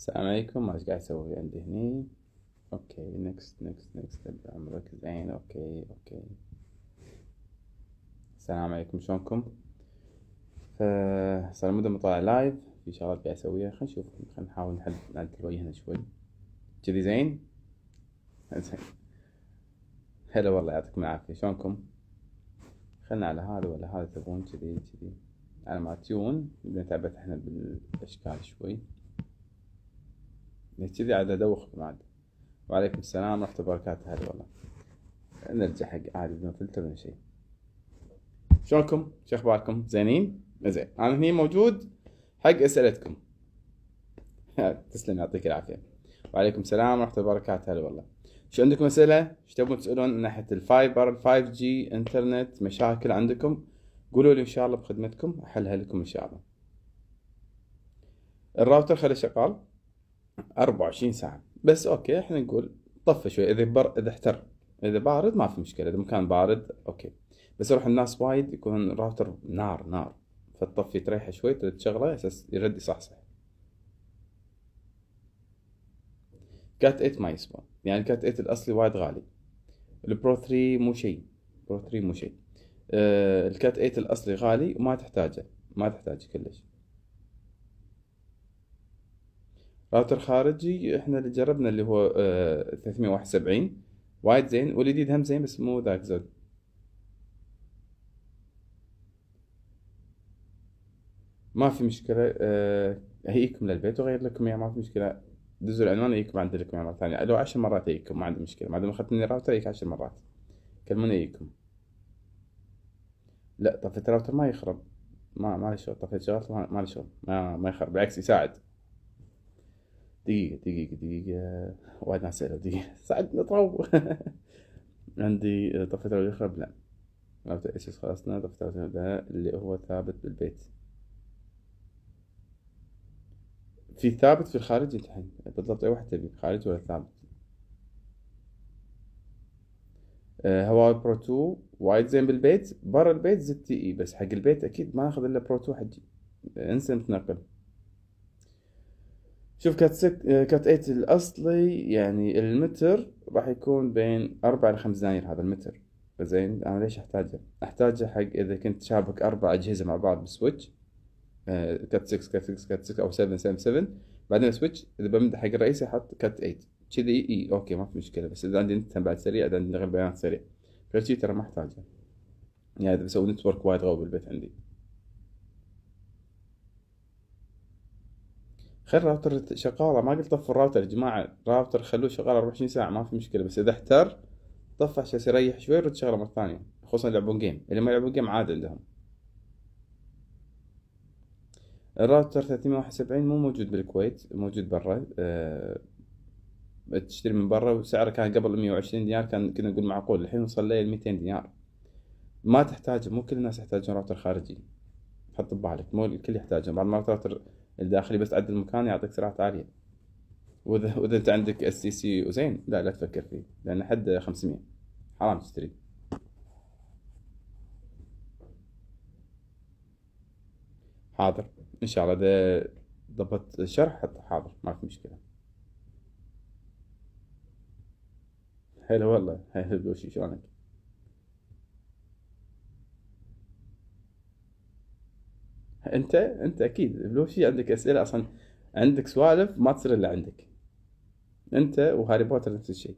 السلام عليكم ماش قاعد اسوي عندي هني اوكي نكست نكست نكست ابدا مركز عين اوكي اوكي السلام عليكم شلونكم صار مدة مطالع لايف في شغلات قاعد اسويها خلينا نشوف خلينا نحاول نحل نعدل وجهنا شوي كذي زين زين هلا والله يعطيكم العافية شلونكم خلنا على هذا ولا هذا تبون كذي كذي على ما تيون نبدأ نتعبث احنا بالاشكال شوي كذي عاد ادوخ عاد وعليكم السلام ورحمه الله وبركاته هلا والله نرجع حق عادي بدون فلتر ولا شيء شلونكم؟ شو اخباركم؟ زينين؟ زين انا هني موجود حق اسئلتكم تسلم يعطيك العافيه وعليكم السلام ورحمه الله وبركاته هلا والله شو عندكم اسئله؟ شو تبون تسالون من ناحيه الفايبر 5 جي انترنت مشاكل عندكم؟ قولوا لي ان شاء الله بخدمتكم احلها لكم ان شاء الله الراوتر خلي شغال 24 ساعة بس اوكي احنا نقول طفى شوي اذا بر... اذا احتر اذا بارد ما في مشكلة اذا مكان بارد اوكي بس يروح الناس وايد يكون الراوتر نار نار فتطفي تريحه شوي ترد على اساس يرد يصحصح كات 8 ما يسوى يعني كات 8 الاصلي وايد غالي البرو 3 مو شيء برو 3 مو شيء آه الكات 8 الاصلي غالي وما تحتاجه ما تحتاجه كلش راوتر خارجي احنا اللي جربنا اللي هو 371 آه، وايد زين والجديد هم زين بس مو ذاك زود ما في مشكلة أه هيكم للبيت وغير لكم اياه ما في مشكلة دزوا العنوان هيكم عند لكم مرة ثانية لو عشر مرات هيكم ما عندي مشكلة ما دام اخذت مني راوتر هيك عشر مرات كلموني هيكم لا طفيت الراوتر ما يخرب ما ما لي شغل طفيت شغلته ما لي شغل ما ما يخرب بالعكس يساعد دقيقة دقيقة دقيقة وايد ناس يسألوا دقيقة ساعدنا طرو عندي طفيت يخرب لا عرفت ايش خلصنا طفيت ده اللي هو ثابت بالبيت في ثابت في الخارج الحين بالضبط أي واحد تبي خارج ولا ثابت آه، هواوي برو 2 وايد زين بالبيت برا البيت زد تي اي بس حق البيت اكيد ما اخذ الا برو 2 حجي انسى نتنقل شوف كات سك... كات 8 الاصلي يعني المتر راح يكون بين 4 ل 5 دنانير هذا المتر زين انا ليش احتاجه؟ احتاجه حق اذا كنت شابك اربع اجهزه مع بعض بسويتش آه، كات 6 كات 6 كات 6 او 7 7 7 بعدين سويتش اذا بمد حق الرئيسي احط كات 8 كذي اي اوكي ما في مشكله بس اذا عندي نت بعد سريع اذا عندي نقل بيانات سريع غير ترى ما احتاجه يعني اذا بسوي نتورك وايد قوي بالبيت عندي خلي الراوتر شغالة ما قلت طفوا الراوتر يا جماعة الراوتر خلوه شغال 24 ساعة ما في مشكلة بس إذا احتر طفى عشان يريح شوي ويرد شغله مرة ثانية خصوصا يلعبون جيم اللي ما يلعبون جيم عادي عندهم الراوتر 371 مو موجود بالكويت موجود برا أه تشتري من برا وسعره كان قبل 120 دينار كان كنا نقول معقول الحين وصل لي 200 دينار ما تحتاجه مو كل الناس يحتاجون راوتر خارجي حط ببالك مو الكل يحتاجه بعض المرات راوتر الداخلي بس عدل المكان يعطيك سرعه عاليه واذا واذا انت عندك اس سي سي وزين لا لا تفكر فيه لان حد 500 حرام تشتري حاضر ان شاء الله اذا ضبطت الشرح حاضر ما في مشكله هلا والله هلا بلوشي شلونك انت انت اكيد لو شي عندك اسئله اصلا عندك سوالف ما تصير الا عندك انت وهاري بوتر نفس الشيء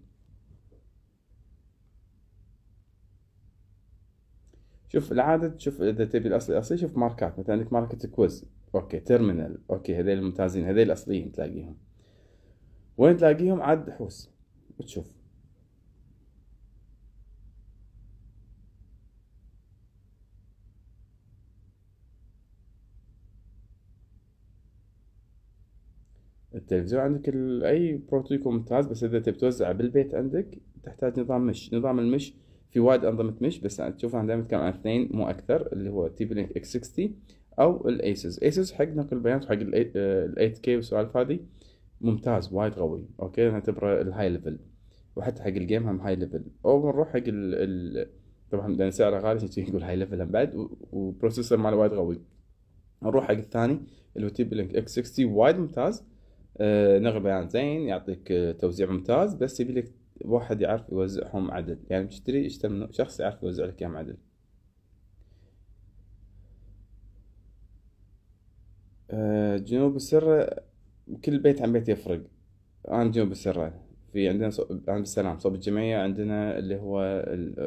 شوف العادة شوف اذا تبي الاصلي الاصلي شوف ماركات مثلا عندك ماركة كويز اوكي تيرمينال اوكي هذيل الممتازين هذيل الاصليين تلاقيهم وين تلاقيهم عاد حوس وتشوف التلفزيون عندك اي بروتوكول ممتاز بس اذا تبي توزعه بالبيت عندك تحتاج نظام مش نظام المش في وايد انظمه مش بس تشوف انا دائما اتكلم عن اثنين مو اكثر اللي هو تي بي لينك اكس 60 او الايسز ايسز حق نقل البيانات وحق ال 8 كي آه، والسوالف هذه ممتاز وايد قوي اوكي نعتبره الهاي ليفل وحتى حق الجيم هم هاي ليفل او بنروح حق ال طبعا لان سعره غالي عشان نقول هاي ليفل بعد وبروسيسور ماله وايد قوي نروح حق الثاني اللي هو تي بي لينك اكس 60 وايد ممتاز آه، نغبة يعني يعطيك آه، توزيع ممتاز بس يبي لك واحد يعرف يوزعهم عدل يعني تشتري منه شخص يعرف يوزع لك اياهم عدل آه، جنوب السرة كل بيت عن بيت يفرق انا جنوب السرة في عندنا صوب عند السلام صوب الجمعية عندنا اللي هو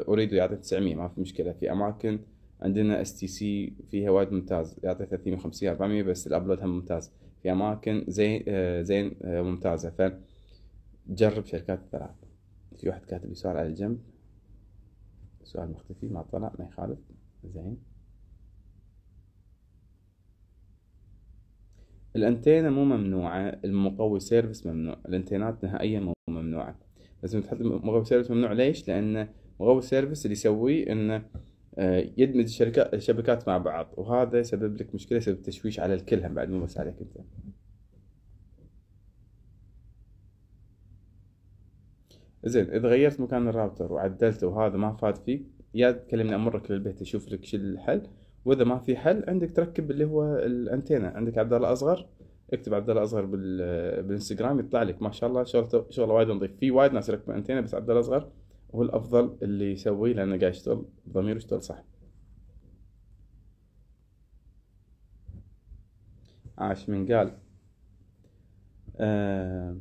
اريد يعطي 900 ما في مشكلة في اماكن عندنا اس تي سي فيها وايد ممتاز يعطي 350 400 بس الابلود هم ممتاز في أماكن آه، زين زين آه، ممتازة فجرب شركات الثلاث في واحد كاتب لي سؤال على الجنب سؤال مختفي ما طلع ما يخالف زين الانتينا مو ممنوعة المقوي سيرفس ممنوع الانتينات نهائيا مو ممنوعة لازم تحط مقوي سيرفس ممنوع ليش؟ لأن مقوي سيرفس اللي يسويه انه آه، يدمج الشبكات مع بعض وهذا يسبب لك مشكله يسبب تشويش على الكل هم بعد مو بس عليك انت زين اذا غيرت مكان الراوتر وعدلته وهذا ما فاد فيك يا تكلمني امرك للبيت اشوف لك شو الحل واذا ما في حل عندك تركب اللي هو الانتينا عندك عبد الله اصغر اكتب عبد الله اصغر بالانستغرام يطلع لك ما شاء الله شغله شغله وايد نظيف في وايد ناس يركبون انتينا بس عبد الله اصغر هو الأفضل اللي يسوي لأنه قاعد يشتغل بضميره يشتغل صح عاش من قال آه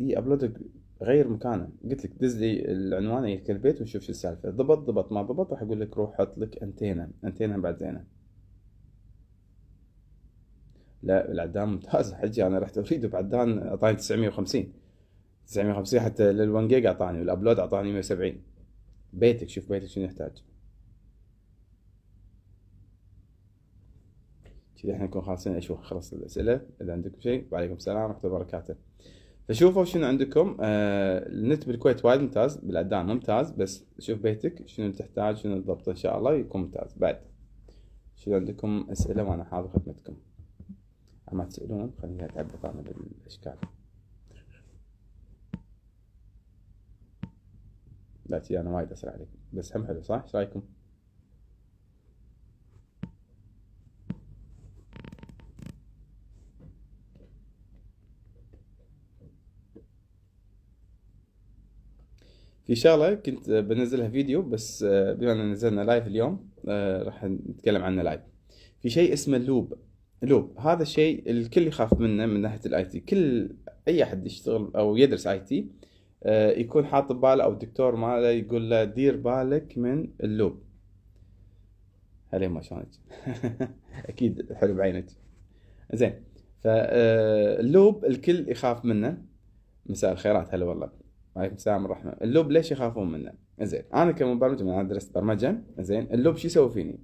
اي ابلود غير مكانه قلت لك دز لي العنوان يلك البيت ونشوف شو السالفه ضبط ضبط ما ضبط راح اقول لك روح حط لك انتينا انتينا بعد زينه لا العدان ممتاز حجي انا رحت اريده بعدان اعطاني 950 950 حتى لل1 جيج اعطاني والابلود اعطاني 170 بيتك شوف بيتك شنو يحتاج كذا احنا نكون خالصين اشوف خلص الاسئله اذا عندكم شيء وعليكم السلام ورحمه الله وبركاته فشوفوا شنو عندكم آه النت بالكويت وايد ممتاز بالعدان ممتاز بس شوف بيتك شنو تحتاج شنو تضبطه ان شاء الله يكون ممتاز بعد شنو عندكم اسئله وانا حاضر خدمتكم اما تسالون خليني اتعبط انا بالاشكال لا تي انا وايد اسرع عليكم بس هم حلو صح ايش رايكم؟ في شغله كنت بنزلها فيديو بس آه، بما ان نزلنا لايف اليوم آه، راح نتكلم عنه لايف في شيء اسمه اللوب لوب هذا الشيء الكل يخاف منه من ناحيه الاي تي كل اي احد يشتغل او يدرس اي تي آه، يكون حاط بباله او الدكتور ماله يقول له دير بالك من اللوب هلين ما شلونك اكيد حلو بعينك زين فاللوب آه، الكل يخاف منه مساء الخيرات هلا والله وعليكم السلام ورحمه اللوب ليش يخافون منه زين انا كمبرمج انا درست برمجه زين اللوب شو يسوي فيني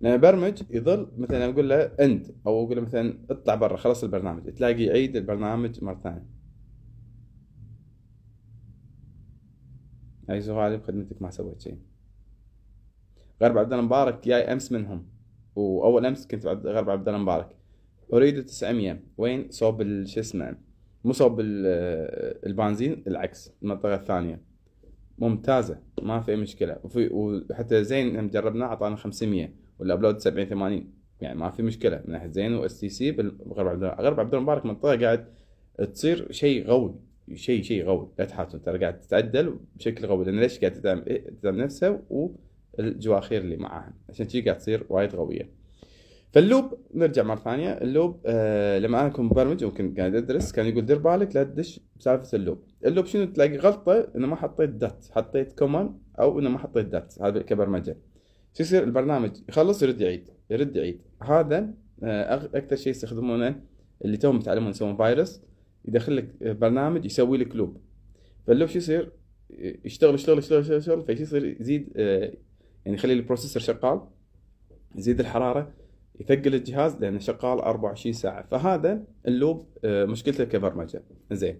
لما برمج يظل مثلا اقول له انت او اقول له مثلا اطلع برا خلص البرنامج تلاقي يعيد البرنامج مره ثانيه هاي علي بخدمتك ما سويت شيء غرب عبد الله مبارك جاي امس منهم واول امس كنت بعد غرب عبد الله مبارك اريد 900 وين صوب شو اسمه مو صوب البنزين العكس المنطقه الثانيه ممتازه ما في مشكله وفي وحتى زين جربناه اعطانا 500 والابلود 70 80 يعني ما في مشكله من ناحيه زين واس تي سي بغرب عبد غرب عبد منطقه قاعد تصير شيء قوي شيء شيء غوي لا تحاكم ترى قاعد تتعدل بشكل غوي لان ليش قاعد تدعم نفسها والجواخير اللي معاها عشان كذي قاعد تصير وايد غويه فاللوب نرجع مره ثانيه اللوب آه لما انا كنت مبرمج وكنت قاعد ادرس كان يقول دير بالك لا تدش بسالفه اللوب اللوب شنو تلاقي غلطه انه ما حطيت دات حطيت كومن او انه ما حطيت دات هذا كبرمجه شو يصير البرنامج يخلص يرد يعيد يرد يعيد هذا آه اكثر شيء يستخدمونه اللي توهم يتعلمون يسوون فايروس يدخل لك برنامج يسوي لك لوب فاللوب شو يصير يشتغل يشتغل يشتغل يشتغل, يشتغل فشو يصير يزيد آه، يعني يخلي البروسيسور شغال يزيد الحراره يثقل الجهاز لانه شغال 24 ساعه فهذا اللوب آه، مشكلته كبرمجه زين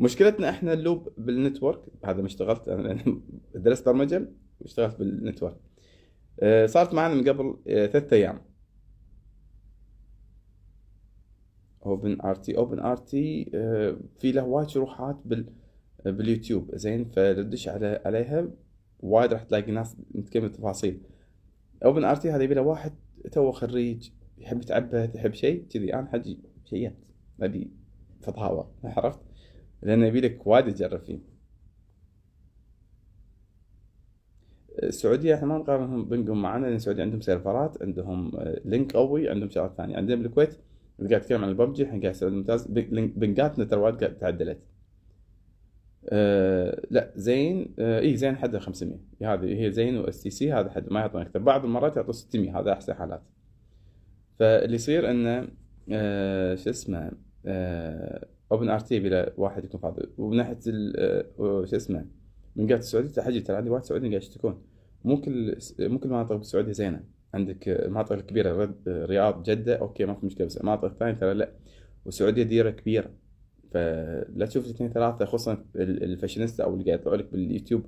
مشكلتنا احنا اللوب بالنتورك هذا ما اشتغلت انا درست برمجه واشتغلت بالنتورك آه، صارت معنا من قبل ثلاثة ايام اوبن ار تي اوبن ار تي في له وايد شروحات بال آه، باليوتيوب زين فتدش على عليها وايد راح تلاقي ناس متكلمه تفاصيل اوبن ار تي هذا يبي له واحد تو خريج يحب يتعبد يحب شيء كذي انا حجي شيات ابي فضاوه عرفت لانه يبي لك وايد تجرب فيه السعوديه احنا ما نقارنهم بينكم معنا لان السعوديه عندهم سيرفرات عندهم آه، لينك قوي عندهم شغلات ثانيه عندنا بالكويت قاعد تتكلم عن الببجي الحين قاعد يسوي ممتاز بنقاتنا ترى وايد تعدلت آه لا زين آه اي زين حدها 500 هذه هي زين واس تي سي هذا حد ما يعطون اكثر بعض المرات يعطون 600 هذا احسن حالات فاللي يصير انه آه شو اسمه آه اوبن ار تي بلا واحد يكون فاضي ومن ناحيه آه، شو اسمه من قاعد السعوديه تحجي ترى عندي واحد سعودي قاعد يشتكون مو كل مو كل مناطق بالسعوديه زينه عندك المناطق الكبيره رياض جده اوكي ما في مشكله بس المناطق الثانيه ترى لا والسعوديه ديره كبيره فلا تشوف اثنين ثلاثه خصوصا الفاشينيستا او اللي قاعد يطلعوا لك باليوتيوب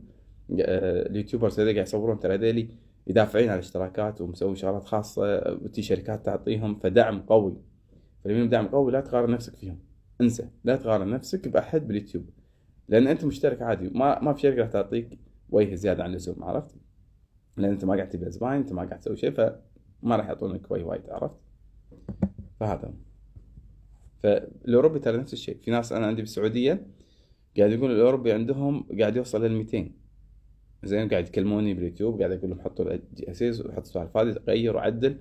اليوتيوبرز هذول قاعد يصورون ترى هذول يدافعين على الاشتراكات ومسوي شغلات خاصه وتي شركات تعطيهم فدعم قوي فلما دعم قوي لا تقارن نفسك فيهم انسى لا تقارن نفسك باحد باليوتيوب لان انت مشترك عادي ما ما في شركه راح تعطيك وجه زياده عن اللزوم عرفت؟ لان انت ما قاعد تبيع زباين انت ما قاعد تسوي شيء فما راح يعطونك واي وايد عرفت؟ فهذا فالاوروبي ترى نفس الشيء في ناس انا عندي بالسعوديه قاعد يقول الاوروبي عندهم قاعد يوصل لل 200 زين قاعد يكلموني باليوتيوب قاعد اقول لهم حطوا اس وحطوا السوالف هذه غير وعدل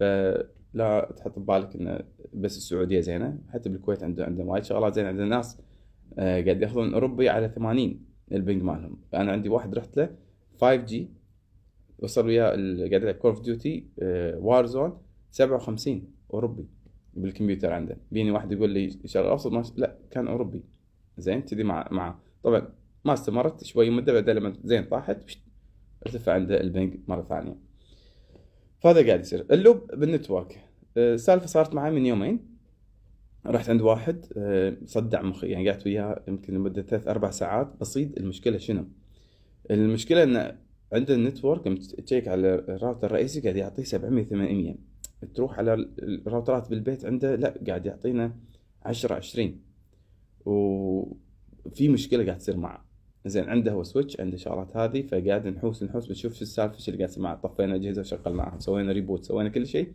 فلا تحط ببالك انه بس السعوديه زينه حتى بالكويت عنده عندهم وايد شغلات زينه عندنا ناس آه، قاعد ياخذون اوروبي على 80 البنج مالهم انا عندي واحد رحت له 5 جي وصل وياه قاعد كول اوف ديوتي وار زون 57 اوروبي بالكمبيوتر عندنا بيني واحد يقول لي شغل اوسط ما لا كان اوروبي زين كذي مع مع طبعا ما استمرت شوي مده بعدين لما زين طاحت ارتفع عنده البنك مره ثانيه فهذا قاعد يصير اللوب بالنتورك آه، السالفه صارت معي من يومين رحت عند واحد آه، صدع مخي يعني قعدت وياه يمكن لمده ثلاث اربع ساعات بصيد المشكله شنو؟ المشكله ان عند النتورك تشيك على الراوتر الرئيسي قاعد يعطيه 700 800 تروح على الراوترات بالبيت عنده لا قاعد يعطينا 10 20 وفي مشكله قاعد تصير معه زين عنده هو سويتش عنده شغلات هذه فقاعد نحوس نحوس بنشوف شو السالفه شو اللي قاعد يصير معه طفينا الاجهزه وشغلناها سوينا ريبوت سوينا كل شيء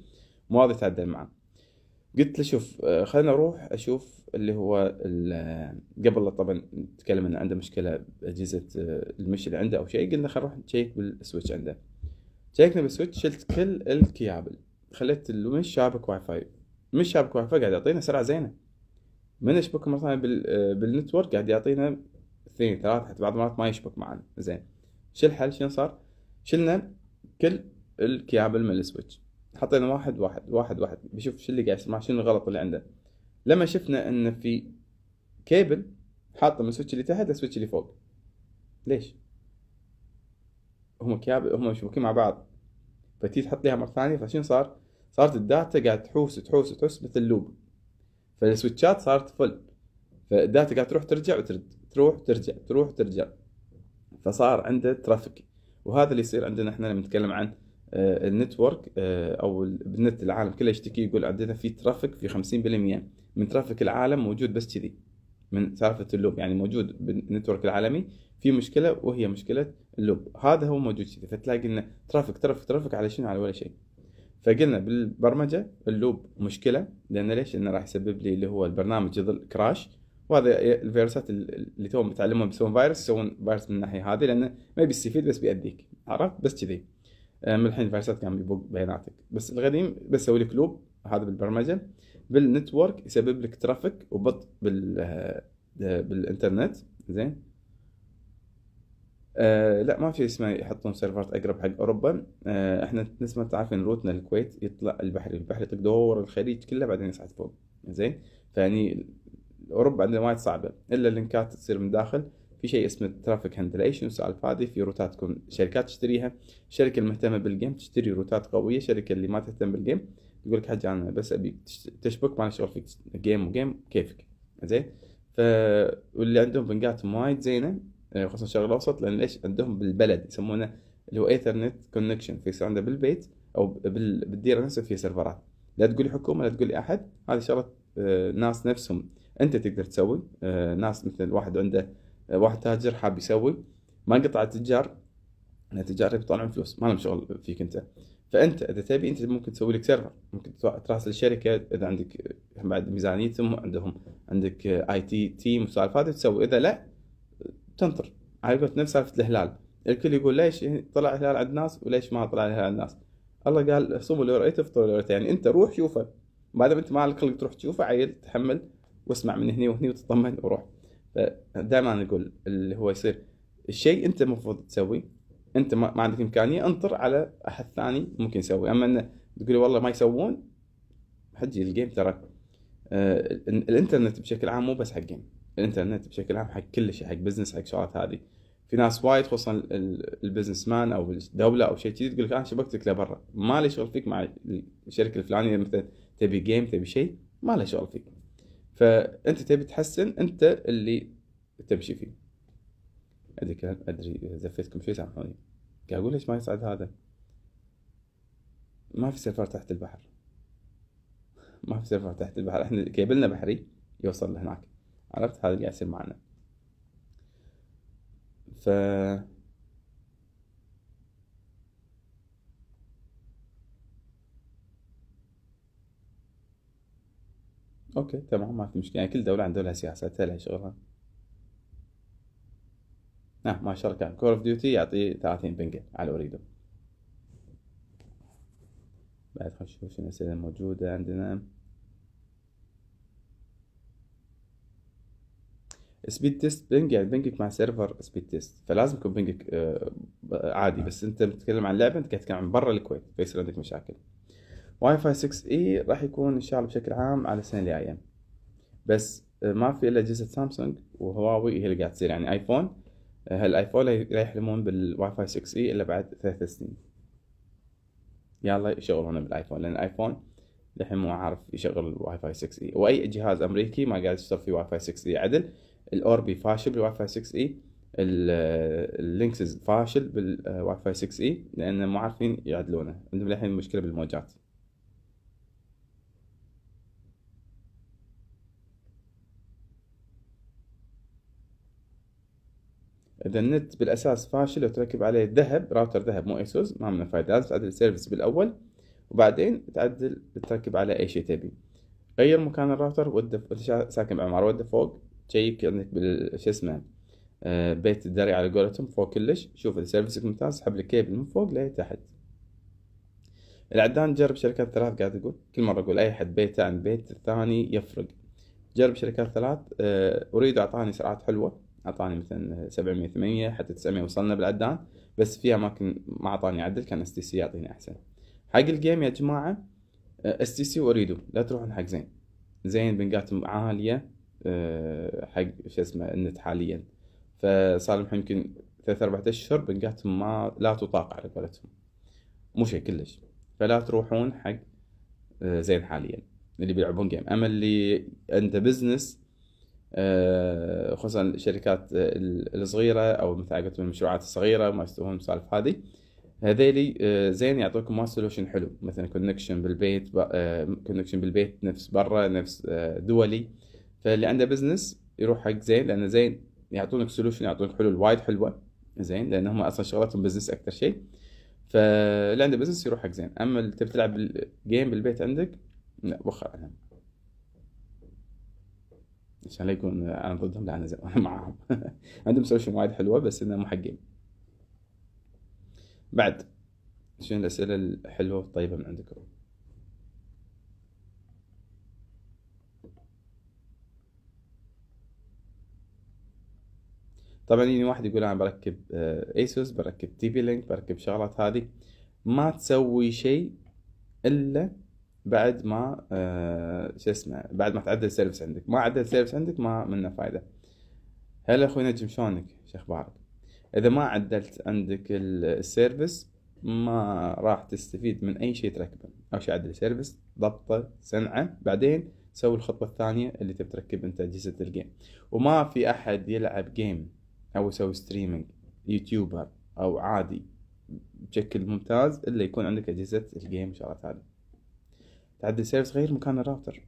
مو راضي يتعدل معه قلت له شوف آه، خلينا نروح اشوف اللي هو آه، قبل طبعا نتكلم انه عنده مشكله باجهزه آه، المش اللي عنده او شيء قلنا خلينا نروح نشيك بالسويتش عنده شيكنا بالسويتش شلت كل الكيابل خليت المش شابك واي فاي مش شابك واي فاي قاعد يعطينا سرعه زينه من اشبك مره ثانيه بالنتورك قاعد يعطينا اثنين ثلاثة حتى بعض المرات ما يشبك معنا زين شو الحل شنو صار؟ شلنا كل الكيابل من السويتش حطينا واحد واحد واحد واحد بشوف شو اللي قاعد يسمع شنو الغلط اللي عنده لما شفنا ان في كيبل حاطه من سويتش اللي تحت للسويتش اللي فوق ليش؟ هم كيبل هم مشبوكين مع بعض فتي تحط ليها مره ثانيه فشنو صار؟ صارت الداتا قاعد تحوس تحوس تحوس مثل لوب فالسويتشات صارت فل فالداتا قاعد تروح ترجع وترد تروح ترجع تروح ترجع فصار عنده ترافيك وهذا اللي يصير عندنا احنا لما نتكلم عن آه، النتورك آه، او النت العالم كله يشتكي يقول عندنا في ترافيك في 50% من ترافيك العالم موجود بس كذي من سالفه اللوب يعني موجود بالنتورك العالمي في مشكله وهي مشكله اللوب هذا هو موجود كذي فتلاقي ان ترافيك ترافيك ترافيك على شنو على ولا شيء فقلنا بالبرمجه اللوب مشكله لان ليش؟ انه راح يسبب لي اللي هو البرنامج يظل كراش وهذا الفيروسات اللي توهم بيتعلمون بيسوون فيروس يسوون فيروس من الناحيه هذه لانه ما بيستفيد بس بيأذيك عرفت بس كذي آه، من الحين فيروسات كان يبوق بياناتك بس بس يسوي لك لوب هذا بالبرمجه بالنتورك يسبب لك ترافيك وبطء بال آه، آه، بالانترنت زين آه لا ما في اسمه يحطون سيرفرات اقرب حق اوروبا آه احنا نسمع ما تعرفين روتنا الكويت يطلع البحر البحر يطق دور الخليج كله بعدين يصعد فوق زين فيعني اوروبا عندنا وايد صعبه الا اللينكات تصير من داخل في شيء اسمه الترافيك هاندل اي السالفه هذه في روتاتكم شركات تشتريها الشركه المهتمه بالجيم تشتري روتات قويه الشركه اللي ما تهتم بالجيم يقول لك حاج انا بس ابيك تشبك ما شغل فيك جيم وجيم كيفك زين فاللي عندهم بنقات وايد زينه آه، خصوصا الشرق الاوسط لان ليش عندهم بالبلد يسمونه اللي هو ايثرنت كونكشن فيصير عنده بالبيت او بالديره نفسها في سيرفرات لا تقول حكومه لا تقول لي احد هذه شغله آه، ناس نفسهم انت تقدر تسوي آه، ناس مثل واحد عنده واحد تاجر حاب يسوي ما قطع التجار ان التجار يطلعون فلوس ما لهم شغل فيك انت فانت اذا تبي انت ممكن تسوي لك سيرفر ممكن تراسل شركه اذا عندك بعد ميزانيتهم عندهم عندك اي تي تيم وسالفه هذه تسوي اذا لا تنطر على قولت نفس سالفه الهلال الكل يقول ليش طلع الهلال عند الناس وليش ما طلع الهلال عند الناس الله قال صوموا اللي رأيته افطروا اللي رأيته يعني انت روح شوفه ما دام انت ما لك تروح تشوفه عيل تحمل واسمع من هني وهني وتطمن وروح فدائما نقول اللي هو يصير الشيء انت المفروض تسوي انت ما عندك امكانيه انطر على احد ثاني ممكن يسوي اما انه تقول والله ما يسوون حجي الجيم ترى آه الانترنت بشكل عام مو بس حق جيم الانترنت بشكل عام حق كل شيء حق بزنس حق شغلات هذه في ناس وايد خصوصا البزنس مان او الدوله او شيء كذي تقول لك انا شبكتك لبرا ما لي شغل فيك مع الشركه الفلانيه مثلا تبي جيم تبي شيء ما له شغل فيك فانت تبي تحسن انت اللي تمشي فيه ادري كلام ادري زفتكم شوي سامحوني قاعد اقول ليش ما يصعد هذا ما في سيرفر تحت البحر ما في سيرفر تحت البحر احنا كيبلنا بحري يوصل لهناك عرفت هذا اللي قاعد يصير معنا ف اوكي تمام ما في مشكله يعني كل دوله عندها لها سياستها لها شغلها نعم ما شاء الله كان كول اوف ديوتي يعطي 30 بنجا على اريده بعد خلينا نشوف شنو الاسئله الموجوده عندنا سبيد تيست بنج يعني بنجك مع سيرفر سبيد تيست فلازم يكون بنجك آه، عادي بس انت بتتكلم عن لعبه انت قاعد تتكلم عن برا الكويت فيصير عندك مشاكل واي فاي 6 اي راح يكون ان شاء الله بشكل عام على السنه الجايه بس آه، ما في الا اجهزه سامسونج وهواوي هي اللي قاعد تصير يعني ايفون هالايفون آه، لا يحلمون بالواي فاي 6 اي الا بعد ثلاث سنين يلا يشغلونه بالايفون لان الايفون للحين مو عارف يشغل الواي فاي 6 اي واي جهاز امريكي ما قاعد يشتغل فيه واي فاي 6 اي عدل الاوربي فاشل بالواي فاي 6 اي آه، اللينكسز فاشل بالواي فاي 6 اي لان مو عارفين يعدلونه عندهم للحين مشكله بالموجات اذا النت بالاساس فاشل وتركب عليه ذهب راوتر ذهب مو ايسوس ما منه فايده لازم تعدل السيرفس بالاول وبعدين تعدل تركب على اي شيء تبي غير مكان الراوتر وده ساكن بعمارة وده فوق شيك عندك شو اسمه آه، بيت الدري على قولتهم فوق كلش شوف اذا ممتاز سحب الكيبل من فوق لتحت العدان جرب شركات ثلاث قاعد اقول كل مره اقول اي حد بيته عن بيت الثاني يفرق جرب شركات ثلاث آه، اريد اعطاني سرعات حلوه اعطاني مثلا 700 800 حتى 900 وصلنا بالعدان بس في اماكن ما اعطاني عدل كان اس تي سي يعطيني احسن حق الجيم يا جماعه اس آه، تي سي واريدو لا تروحون حق زين زين بنقات عاليه آه، حق شو اسمه النت حاليا فصار لهم يمكن ثلاث اربع اشهر بنقات ما لا تطاق على قولتهم مو شيء كلش فلا تروحون حق آه، زين حاليا اللي بيلعبون جيم اما اللي عنده بزنس آه، خصوصا الشركات آه، الصغيره او مثل قلت المشروعات الصغيره ما يستوون السالفه هذه هذيلي آه، زين يعطوكم ما سولوشن حلو مثلا كونكشن بالبيت كونكشن بالبيت نفس برا نفس دولي فاللي عنده بزنس يروح حق زين لان زين يعطونك سولوشن يعطونك حلول وايد حلوه زين لان هم اصلا شغلتهم بزنس اكثر شيء فاللي عنده بزنس يروح حق زين اما اللي تبي تلعب جيم بالبيت عندك لا وخر عنهم عشان لا يكون انا ضدهم لا انا معاهم عندهم سوشيال وايد حلوه بس انه مو حقين بعد شنو الاسئله الحلوه والطيبه من عندكم طبعا يجيني واحد يقول انا بركب ايسوس آه، بركب تي بي لينك بركب شغلات هذه ما تسوي شيء الا بعد ما آه، شو اسمه بعد ما تعدل سيرفس عندك ما عدل سيرفس عندك ما منه فايده هلا اخوي نجم شلونك شو اخبارك اذا ما عدلت عندك السيرفس ما راح تستفيد من اي شيء تركبه اول شيء عدل سيرفس ضبطه صنعه بعدين سوي الخطوه الثانيه اللي تبي تركب انت اجهزه الجيم وما في احد يلعب جيم او يسوي ستريمينج يوتيوبر او عادي بشكل ممتاز الا يكون عندك اجهزه الجيم وشغلات هذه تعدل سيرفس غير مكان الراوتر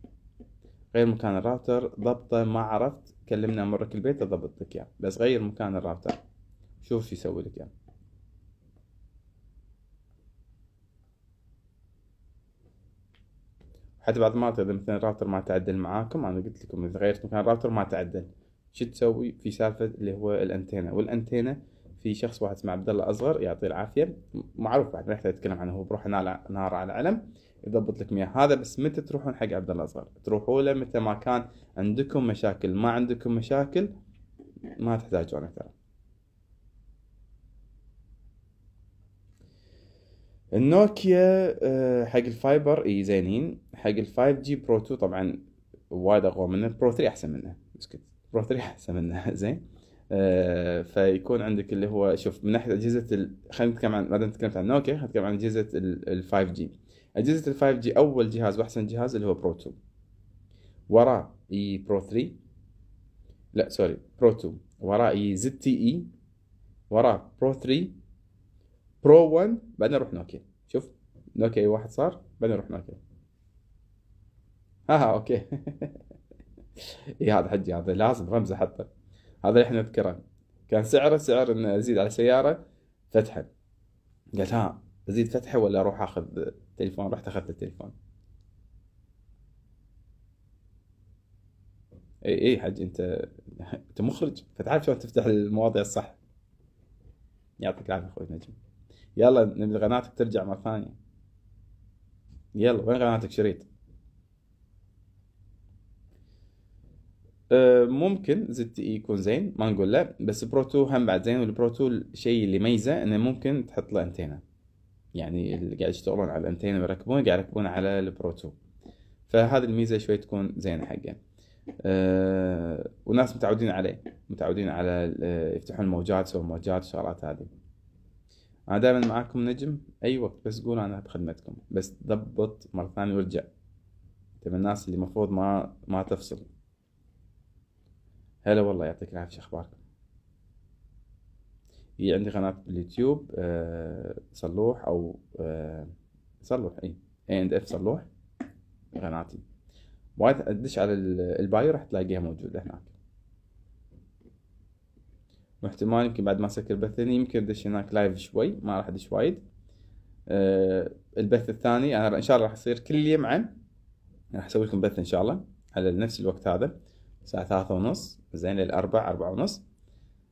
غير مكان الراوتر ضبطه ما عرفت كلمنا مرك البيت اضبط لك اياه بس غير مكان الراوتر شوف شو يسوي لك اياه حتى بعض المرات اذا مثلا الراوتر ما تعدل معاكم انا قلت لكم اذا غيرت مكان الراوتر ما تعدل شو تسوي في سالفه اللي هو الانتينا والانتينا في شخص واحد اسمه عبد الله اصغر يعطيه العافيه معروف بعد ما يحتاج يتكلم عنه هو بروح نار على علم يضبط لكم اياه هذا بس متى تروحون حق عبد الله صغار تروحوا له متى ما كان عندكم مشاكل ما عندكم مشاكل ما تحتاجونه ترى النوكيا آه، حق الفايبر اي زينين حق ال 5 جي برو 2 طبعا وايد اقوى منه برو 3 احسن منه اسكت برو 3 احسن منه زين أه فيكون عندك اللي هو شوف من ناحيه اجهزه خلينا نتكلم عن ما دام تكلمت عن نوكيا خلينا نتكلم عن اجهزه ال 5 جي اجهزه ال 5 جي اول جهاز واحسن جهاز اللي هو برو 2 وراه اي برو 3 لا سوري برو 2 وراه اي زد تي اي وراه برو 3 برو 1 بعدين نروح نوكيا شوف نوكيا اي واحد صار بعدين نروح نوكيا ها اوكي اي هذا حجي هذا لازم رمزه حتى هذا اللي احنا نذكره كان سعره سعر ان ازيد على سياره فتحه قلت ها ازيد فتحه ولا اروح اخذ تليفون رحت اخذت التليفون اي اي حج انت انت مخرج فتعرف شلون تفتح المواضيع الصح يعطيك العافيه اخوي نجم يلا نبي قناتك ترجع مره ثانيه يلا وين قناتك شريط أه، ممكن زد يكون زين ما نقول لا بس برو 2 هم بعد زين والبرو 2 الشيء اللي يميزه انه ممكن تحط له انتينا يعني اللي قاعد يشتغلون على الانتين ويركبون قاعد يركبون على البرو 2 فهذه الميزه شوي تكون زينه حقه أه وناس متعودين عليه متعودين على يفتحون موجات سووا موجات وشغلات هذه انا دائما معاكم نجم اي وقت بس قول انا بخدمتكم بس ضبط مره ثانيه وارجع انت من الناس اللي المفروض ما ما تفصل هلا والله يعطيك العافيه شخباركم اخباركم في عندي قناة باليوتيوب آه صلوح أو آه صلوح إي اند اف صلوح قناتي وايد أدش على البايو راح تلاقيها موجودة هناك واحتمال يمكن بعد ما اسكر البث الثاني يمكن ادش هناك لايف شوي ما راح ادش وايد أه البث الثاني انا ان شاء الله راح يصير كل يمعه راح اسوي لكم بث ان شاء الله على نفس الوقت هذا الساعه ثلاثة ونص زين للأربع أربعة ونص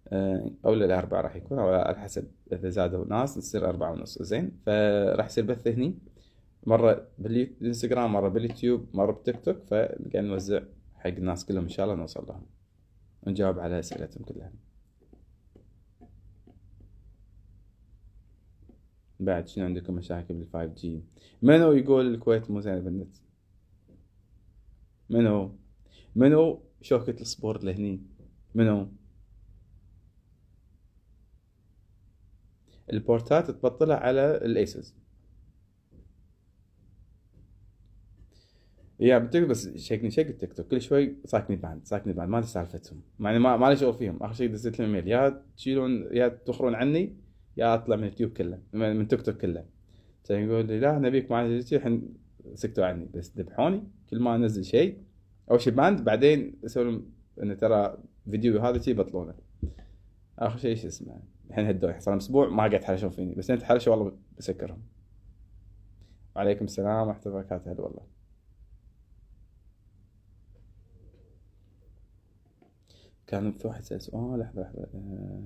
آه، او للاربعه راح يكون او على حسب اذا زادوا ناس تصير اربعه ونص زين فراح يصير بث هني مره بالانستغرام مره باليوتيوب مره بتيك توك فقاعد نوزع حق الناس كلهم ان شاء الله نوصل لهم ونجاوب على اسئلتهم كلها بعد شنو عندكم مشاكل بال 5G منو يقول الكويت مو زين بالنت منو منو شوكة السبورت لهني منو البورتات تبطلها على الايسز يا بتقدر بس شيكني شيك التيك توك كل شوي ساكني بعد ساكني بعد ما ادري سالفتهم يعني ما ما لي شغل فيهم اخر شيء دزيت لهم ايميل يا تشيلون يا تخرون عني يا اطلع من اليوتيوب كله من تيك توك كله كان طيب يقول لي لا نبيك معنا الحين سكتوا عني بس ذبحوني كل ما انزل شيء اول شيء باند بعدين اسوي لهم انه ترى فيديو هذا شيء بطلونه اخر شيء شو اسمه الحين هدوا يعني، صار اسبوع ما قاعد يتحرشون فيني بس انت تحرشوا والله بسكرهم وعليكم السلام ورحمه الله وبركاته هلا والله كان في واحد سأل سؤال آه، لحظة لحظة آه.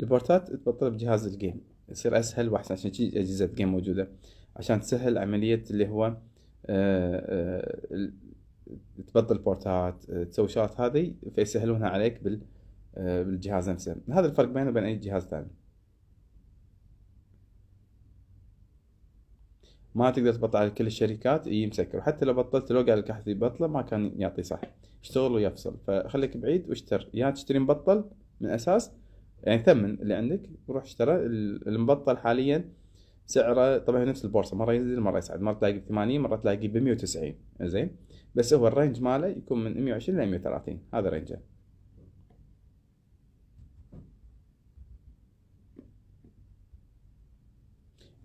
البورتات تبطل بجهاز الجيم يصير أسهل وأحسن عشان شي أجهزة جيم موجودة عشان تسهل عملية اللي هو آه، تبطل بورتات تسوي شغلات هذه فيسهلونها عليك بال آه، بالجهاز نفسه هذا الفرق بينه وبين اي جهاز ثاني ما تقدر تبطل على كل الشركات مسكر وحتى لو بطلت لو قال لك احد يبطله ما كان يعطي صح اشتغل ويفصل فخليك بعيد واشتر يا يعني تشتري مبطل من اساس يعني ثمن اللي عندك وروح اشترى المبطل حاليا سعره طبعا نفس البورصه مره ينزل مره يصعد مره تلاقي ب 80 مره تلاقي ب 190 زين بس هو الرينج ماله يكون من 120 ل 130 هذا رينجه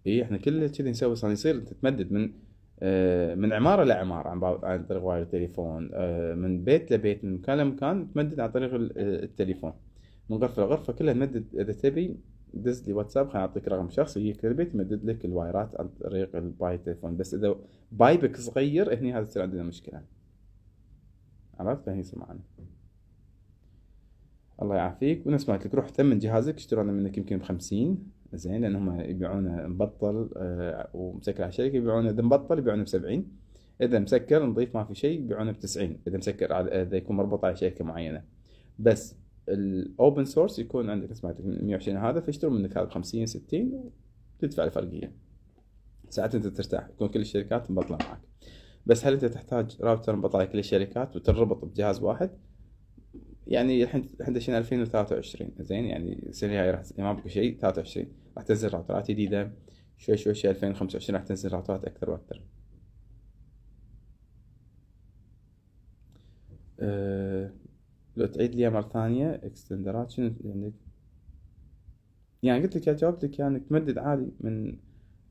اي احنا كل كذي نسوي صار يعني يصير تتمدد من آه من عماره لعماره عن, عن طريق واير التليفون آه من بيت لبيت من مكان لمكان تمدد عن طريق آه، التليفون من غرفه لغرفه كلها تمدد اذا تبي دز لي واتساب خليني اعطيك رقم شخصي يجيك للبيت يمدد لك الوايرات عن طريق الباي تليفون بس اذا بايبك صغير هني هذا تصير عندنا مشكله عرفت فهني سمعنا الله يعافيك ونفس ما قلت لك روح ثمن جهازك اشترونه منك يمكن ب 50 زين لان هم يبيعونه مبطل آه ومسكر على الشركه يبيعونه اذا مبطل يبيعونه ب 70 اذا مسكر نظيف ما في شيء يبيعونه ب 90 اذا مسكر اذا يكون مربوط على شركه معينه بس الاوبن سورس يكون عندك نفس قلت لك 120 هذا فيشترون منك هذا ب 50 60 وتدفع الفرقيه ساعتها انت ترتاح تكون كل الشركات مبطله معك بس هل انت تحتاج راوتر مبطل على كل الشركات وتربط بجهاز واحد؟ يعني الحين الحين دشينا 2023 زين يعني السنه الجايه راح ما بقى شيء 23 راح تنزل راوترات جديده شوي شوي شوي 2025 راح تنزل راوترات اكثر واكثر أه لو تعيد لي مره ثانيه اكستندرات شنو عندك يعني قلت لك جاوبت لك يعني تمدد عادي من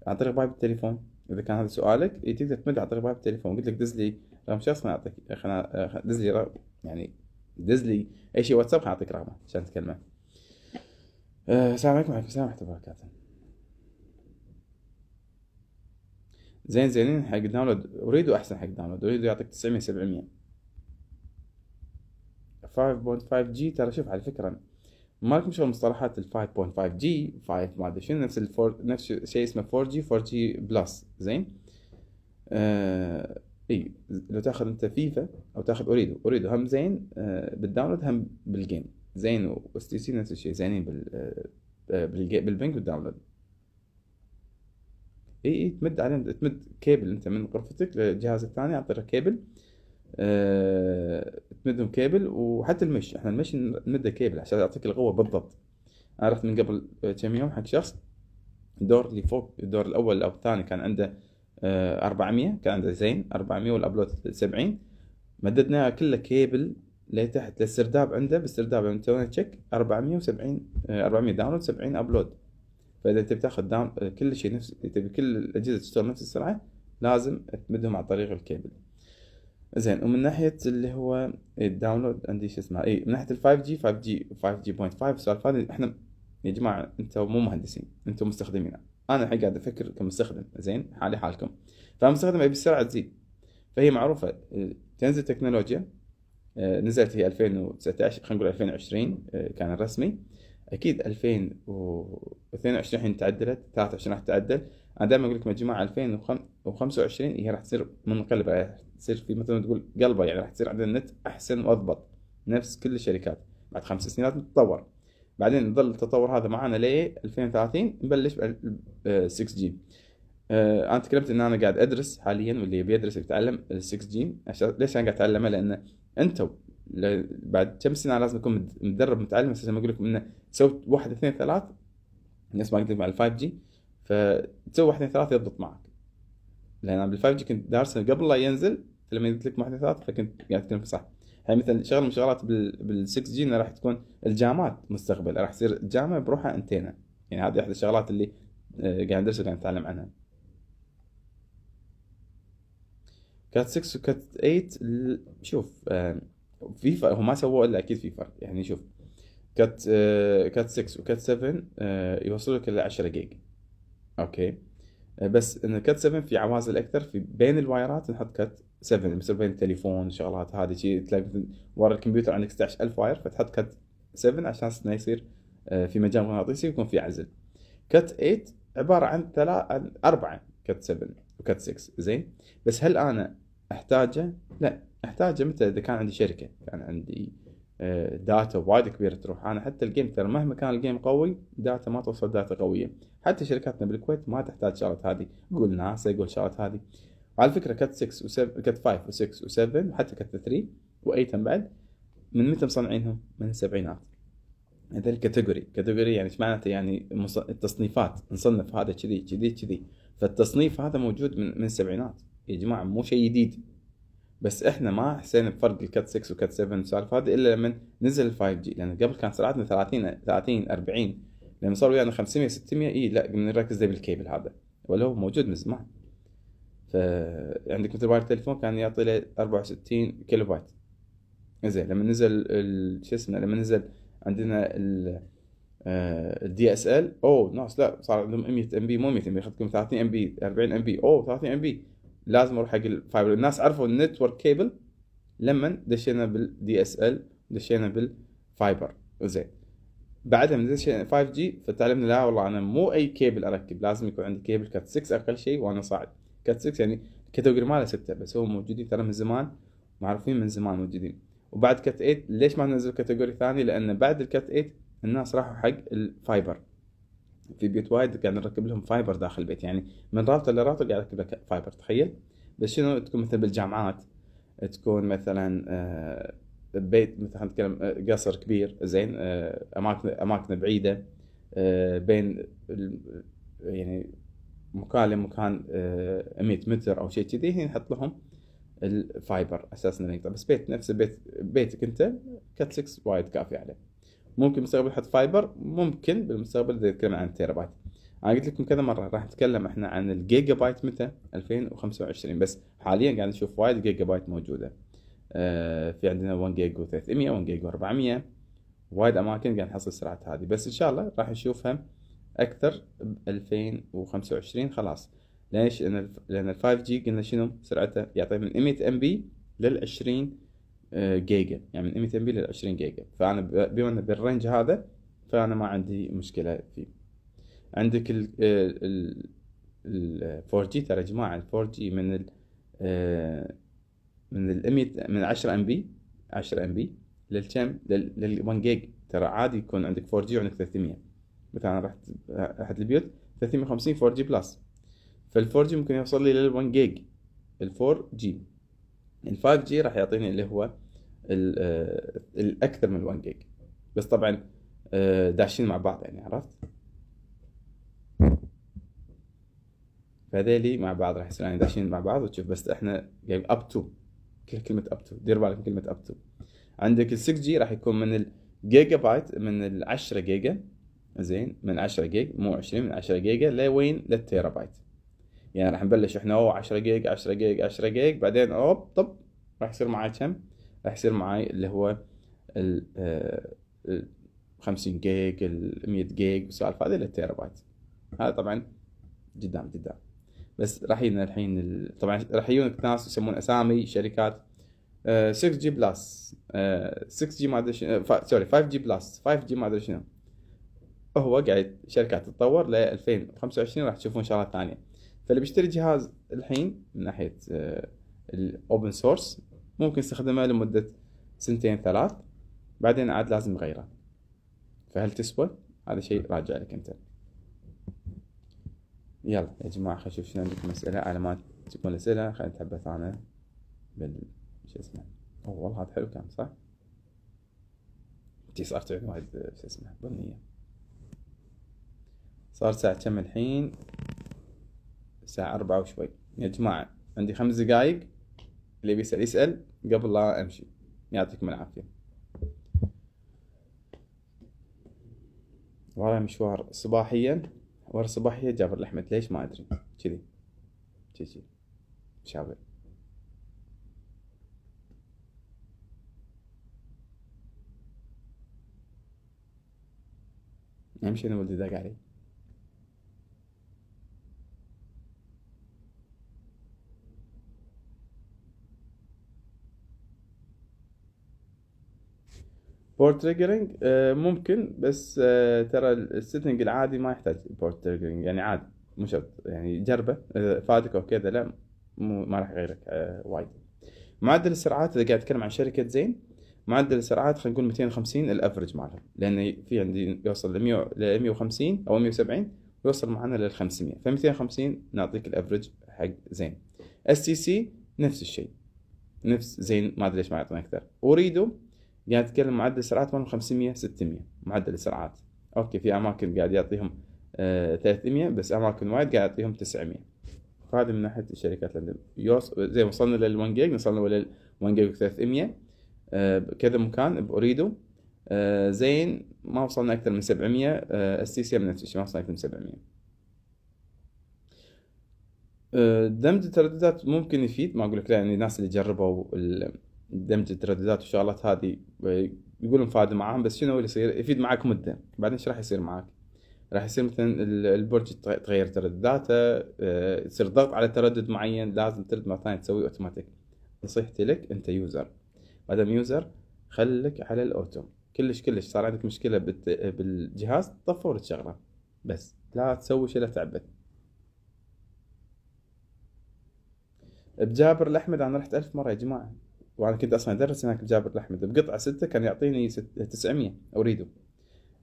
عن طريق بايب التليفون اذا كان هذا سؤالك تقدر تمدد عن طريق بايب التليفون قلت لك دز لي رقم شخص ما يعطيك دز لي يعني دز لي اي شيء واتساب حاعطيك رقمه عشان نتكلم أه، السلام عليكم وعليكم السلام ورحمه الله وبركاته زين زينين حق الداونلود اريده احسن حق الداونلود اريده يعطيك 900 700 5.5 جي ترى شوف على فكره ما لكم شغل مصطلحات ال 5.5 جي 5 ما ادري شنو نفس الفور نفس شيء اسمه 4 جي 4 جي بلس زين آه اي لو تاخذ انت فيفا او تاخذ اوريدو اوريدو هم زين آه، بالداونلود هم بالجيم زين واس تي سي نفس الشيء زينين بال آه، آه، بالبنك والداونلود اي اي تمد عليهم تمد كيبل انت من غرفتك للجهاز الثاني عن طريق كيبل أه... تمدهم كيبل وحتى المش احنا المش نمده كيبل عشان يعطيك القوه بالضبط انا رحت من قبل كم يوم حق شخص الدور اللي فوق الدور الاول او الثاني كان عنده 400 آه، كان زين 400 والابلود 70 مددناها كلها كيبل لتحت للسرداب عنده بالسرداب لما تشيك 470 400 داونلود 70 ابلود فاذا تبي تاخذ داون آه، كل شيء نفس تبي كل الاجهزه تشتغل نفس السرعه لازم تمدهم عن طريق الكيبل زين ومن ناحيه اللي هو الداونلود إيه، عندي شو اسمه اي من ناحيه ال 5 جي 5 جي 5 جي بوينت 5 السالفه هذه احنا يا جماعه انتم مو مهندسين انتم مستخدمين انا الحين قاعد افكر كمستخدم زين حالي حالكم فمستخدم ابي السرعه تزيد فهي معروفه تنزل تكنولوجيا آه، نزلت هي 2019 خلينا نقول 2020 آه، كان الرسمي اكيد 2022 الحين تعدلت 23 راح تتعدل انا دائما اقول لكم يا جماعه 2025 هي راح تصير منقلبه يعني راح تصير في مثل ما تقول قلبه يعني راح تصير عندنا النت احسن واضبط نفس كل الشركات بعد خمس سنين لازم تتطور بعدين يظل التطور هذا معانا ل 2030 نبلش ب 6 جي انا تكلمت ان انا قاعد ادرس حاليا واللي بيدرس يتعلم ال 6 جي ليش انا قاعد اتعلمه لان انتم بعد كم سنه لازم اكون مدرب متعلم اساسا ما اقول لكم انه سويت واحد اثنين ثلاث نفس ما قلت مع ال 5 جي فتسوي واحد اثنين ثلاث يضبط معك لان انا بال 5 جي كنت دارسه قبل لا ينزل لما قلت لك واحد اثنين ثلاث فكنت قاعد اتكلم صح هاي يعني مثلا شغله من الشغلات بال 6 جي راح تكون الجامات مستقبل راح تصير الجامه بروحها انتينا يعني هذه احدى الشغلات اللي آه، قاعد ندرسها وقاعد نتعلم عنها كات 6 وكات 8 شوف في آه، فرق هم ما سووا الا اكيد في فرق يعني شوف كات آه، كات 6 وكات 7 يوصلوا لك ل 10 جيج اوكي بس ان كات 7 في عوازل اكثر في بين الوايرات نحط كات 7 مسربين التليفون شغلات هذه شيء تلاقي ورا الكمبيوتر عندك 16000 واير فتحط كت 7 عشان انه يصير آه، في مجال مغناطيسي يكون في عزل كت 8 عباره عن ثلاث اربعه كت 7 وكت 6 زين بس هل انا احتاجه؟ لا احتاجه متى اذا كان عندي شركه كان عندي داتا آه، وايد كبيره تروح انا حتى الجيم ترى مهما كان الجيم قوي داتا ما توصل داتا قويه حتى شركاتنا بالكويت ما تحتاج شغلات هذه قول ناسا قول شغلات هذه وعلى فكره كات 6 و7 كات 5 و6 و7 وحتى كات 3 و8 بعد من متى مصنعينهم؟ من السبعينات هذا الكاتيجوري كاتيجوري يعني ايش معناته يعني التصنيفات نصنف هذا كذي كذي كذي فالتصنيف هذا موجود من من السبعينات يا جماعه مو شيء جديد بس احنا ما حسينا بفرق الكات 6 وكات 7 والسالفه هذه الا لما نزل ال 5 جي لان قبل كان سرعتنا 30 30 40 لما صار ويانا 500 600 اي لا بنركز بالكيبل هذا ولو موجود من زمان فعندك مثل واير تليفون كان يعطي له 64 كيلو بايت زين لما نزل شو اسمه لما نزل عندنا ال الدي آه، اس ال او ناس لا صار عندهم 100 ام بي مو 100 ام بي خذكم 30 ام بي 40 ام بي او 30 ام بي لازم اروح حق الفايبر الناس عرفوا النتورك كيبل لما دشينا بالدي اس ال دشينا بالفايبر زين بعدها من 5 جي فتعلمنا لا والله انا مو اي كيبل اركب لازم يكون عندي كيبل كات 6 اقل شيء وانا صاعد كات 6 يعني الكاتيجوري ماله 6 بس هو موجودين ترى من زمان معروفين من زمان موجودين وبعد كات 8 ليش ما ننزل كاتيجوري ثاني لان بعد الكات 8 الناس راحوا حق الفايبر في بيوت وايد قاعد يعني نركب لهم فايبر داخل البيت يعني من رابطه لرابطه قاعد اركب لك فايبر تخيل بس شنو تكون مثلا بالجامعات تكون مثلا آه، بيت مثلا نتكلم آه، قصر كبير زين آه، اماكن اماكن بعيده بين يعني مكان لمكان 100 آه، متر او شيء كذي هنا نحط لهم الفايبر اساسا انه بس بيت نفس بيت بيتك انت كات 6 وايد كافي عليه ممكن بالمستقبل نحط فايبر ممكن بالمستقبل اذا نتكلم عن بايت انا قلت لكم كذا مره راح نتكلم احنا عن الجيجا بايت متى 2025 بس حاليا قاعد نشوف وايد جيجا بايت موجوده آه، في عندنا 1 جيجا و300 1 جيجا و400 وايد اماكن قاعد نحصل السرعات هذه بس ان شاء الله راح نشوفها اكثر ب 2025 خلاص ليش لان لان ال 5 جي قلنا شنو سرعته يعطي من 100 ام بي لل 20 آه، جيجا يعني من 100 ام بي لل 20 جيجا فانا بما انه بالرينج هذا فانا ما عندي مشكله فيه عندك ال آه، ال ال 4 جي ترى يا جماعه ال 4 جي من ال آه، من ال 100 من 10 ام بي 10 ام بي للكم لل 1 جيج ترى عادي يكون عندك 4 جي وعندك 300 مثلا رحت احد البيوت 350 4 جي بلس فال4 جي ممكن يوصل لي لل 1 جيج ال4 جي ال5 جي راح يعطيني اللي هو الاكثر آه، من 1 جيج بس طبعا آه، داشين مع بعض يعني عرفت فهذيلي مع بعض راح يصير يعني داشين مع بعض وتشوف بس احنا جايب اب تو كلمه اب تو دير بالك كلمه اب تو عندك ال 6 جي راح يكون من الجيجا بايت من ال 10 جيجا زين من 10 جيجا مو 20 من 10 جيجا لوين للتيرا بايت يعني راح نبلش احنا اوه 10 جيجا 10 جيجا 10 جيجا بعدين اوب طب راح يصير معي كم راح يصير معي اللي هو ال 50 آه، جيج ال 100 جيج والسوالف هذه للتيرا بايت هذا طبعا قدام قدام بس راح يجينا الحين ال... طبعا راح يجونك ناس يسمون اسامي شركات 6 جي بلس 6 جي ما ادري شنو سوري 5 جي بلس 5 جي ما ادري شنو هو قاعد شركة تتطور ل 2025 راح تشوفون شغلات ثانية فاللي بيشتري جهاز الحين من ناحية آه، الاوبن سورس ممكن يستخدمه لمدة سنتين ثلاث بعدين عاد لازم يغيره فهل تسوى؟ هذا شيء نعم. راجع لك انت يلا يا جماعة خلينا نشوف شنو عندكم اسئلة على ما تكون الاسئلة خلينا نتحبث انا بال شو اسمه اوه والله هذا حلو كان صح؟ تي صارت وايد آه، شو اسمه بنية صار ساعة كم الحين ساعة أربعة وشوي يا جماعة عندي خمس دقايق اللي بيسأل يسأل قبل لا أمشي يعطيكم العافية ورا مشوار صباحيا ورا صباحية جابر الأحمد ليش ما أدري كذي كذي شابر نمشي أنا ولدي داق علي بورت تريجرنج آه، ممكن بس آه، ترى السيتنج العادي ما يحتاج بورت تريجرنج يعني عادي مو شرط يعني جربه اذا فادك او كذا لا ما راح يغيرك آه، وايد معدل السرعات اذا قاعد اتكلم عن شركه زين معدل السرعات خلينا نقول 250 الافرج مالهم لان في عندي يوصل ل 150 او 170 ويوصل معنا لل 500 ف 250 نعطيك الافرج حق زين اس تي سي نفس الشيء نفس زين ما ادري ليش ما يعطينا اكثر وريدو قاعد تتكلم معدل سرعات مالهم 500 600 معدل السرعات اوكي في اماكن قاعد يعطيهم 300 آه، بس اماكن وايد قاعد يعطيهم 900 فهذه من ناحيه الشركات اللي زي وصلنا لل 1 جيج وصلنا لل 1 جيج 300 كذا مكان باريدو آه، زين ما وصلنا اكثر من 700 اس تي سي نفس الشيء ما وصلنا اكثر من 700 آه، دمج الترددات ممكن يفيد ما اقول لك لا يعني الناس اللي جربوا ال دمج الترددات والشغلات هذه يقولون فاد معاهم بس شنو اللي يصير يفيد معاك مده بعدين ايش راح يصير معاك؟ راح يصير مثلا البرج تغير تردداته آه، يصير ضغط على تردد معين لازم ترد مره ثانيه تسوي اوتوماتيك نصيحتي لك انت يوزر ما دام يوزر خليك على الاوتو كلش كلش صار عندك مشكله بالجهاز طفه وتشغله بس لا تسوي شيء لا تعبك بجابر الاحمد انا رحت ألف مره يا جماعه وانا كنت اصلا ادرس هناك بجابر الاحمد بقطعه سته كان يعطيني ست 900 اريده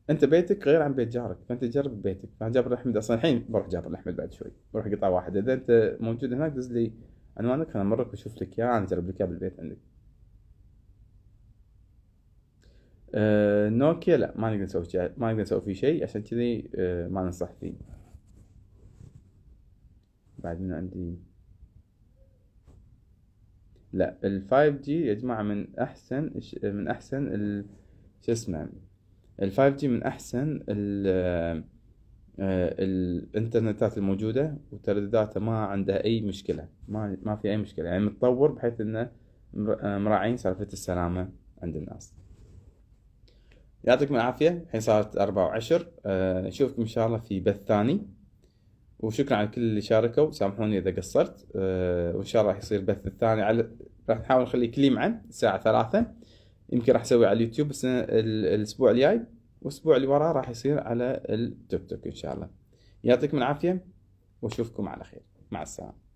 انت بيتك غير عن بيت جارك فانت جرب بيتك فانا جابر الاحمد اصلا الحين بروح جابر الاحمد بعد شوي بروح قطعه واحده اذا انت موجود هناك دز لي عنوانك انا امرك بشوف لك اياه انا اجرب لك اياه بالبيت عندك أه نوكيا لا ما نقدر نسوي شيء ما نقدر نسوي فيه شيء عشان كذي أه ما ننصح فيه بعد من عندي لا ال 5G يا جماعة من أحسن من أحسن ال شو اسمه ال 5G من أحسن ال آه، الانترنتات الموجودة وتردداته ما عندها أي مشكلة ما ما في أي مشكلة يعني متطور بحيث إنه مراعين سالفة السلامة عند الناس يعطيكم العافية الحين صارت أربعة وعشر آه، نشوفكم إن شاء الله في بث ثاني وشكرا على كل اللي شاركوا سامحوني اذا قصرت آه، وان شاء الله راح يصير بث الثاني على راح نحاول نخليه كليم عن الساعه ثلاثة يمكن راح اسوي على اليوتيوب بس الاسبوع الجاي والاسبوع اللي وراه راح يصير على التيك توك ان شاء الله يعطيكم العافيه واشوفكم على خير مع السلامه